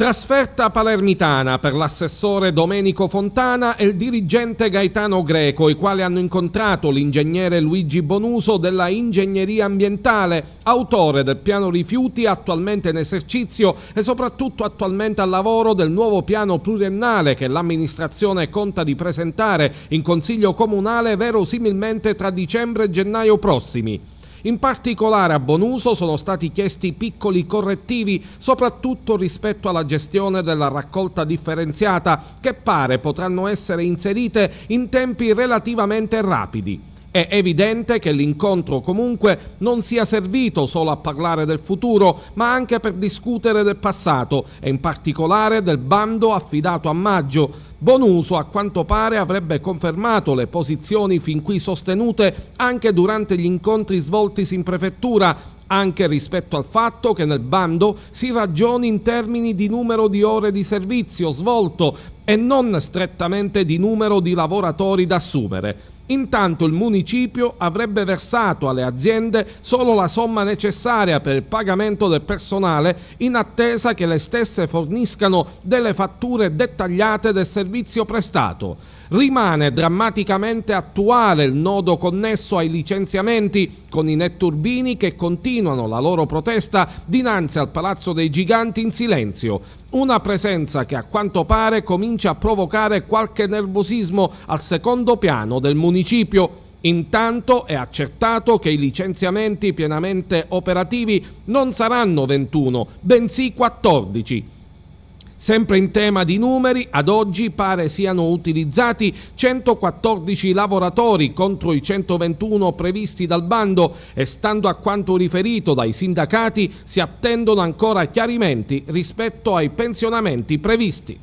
Trasferta palermitana per l'assessore Domenico Fontana e il dirigente Gaetano Greco, i quali hanno incontrato l'ingegnere Luigi Bonuso della Ingegneria Ambientale, autore del piano rifiuti attualmente in esercizio e soprattutto attualmente al lavoro del nuovo piano pluriennale che l'amministrazione conta di presentare in Consiglio Comunale verosimilmente tra dicembre e gennaio prossimi. In particolare a Bonuso sono stati chiesti piccoli correttivi, soprattutto rispetto alla gestione della raccolta differenziata, che pare potranno essere inserite in tempi relativamente rapidi. È evidente che l'incontro comunque non sia servito solo a parlare del futuro, ma anche per discutere del passato e in particolare del bando affidato a maggio. Bonuso a quanto pare avrebbe confermato le posizioni fin qui sostenute anche durante gli incontri svoltisi in prefettura, anche rispetto al fatto che nel bando si ragioni in termini di numero di ore di servizio svolto, e non strettamente di numero di lavoratori da assumere. Intanto il municipio avrebbe versato alle aziende solo la somma necessaria per il pagamento del personale in attesa che le stesse forniscano delle fatture dettagliate del servizio prestato. Rimane drammaticamente attuale il nodo connesso ai licenziamenti con i netturbini che continuano la loro protesta dinanzi al Palazzo dei Giganti in silenzio. Una presenza che a quanto pare comincia a provocare qualche nervosismo al secondo piano del municipio. Intanto è accertato che i licenziamenti pienamente operativi non saranno 21, bensì 14. Sempre in tema di numeri, ad oggi pare siano utilizzati 114 lavoratori contro i 121 previsti dal bando e stando a quanto riferito dai sindacati si attendono ancora chiarimenti rispetto ai pensionamenti previsti.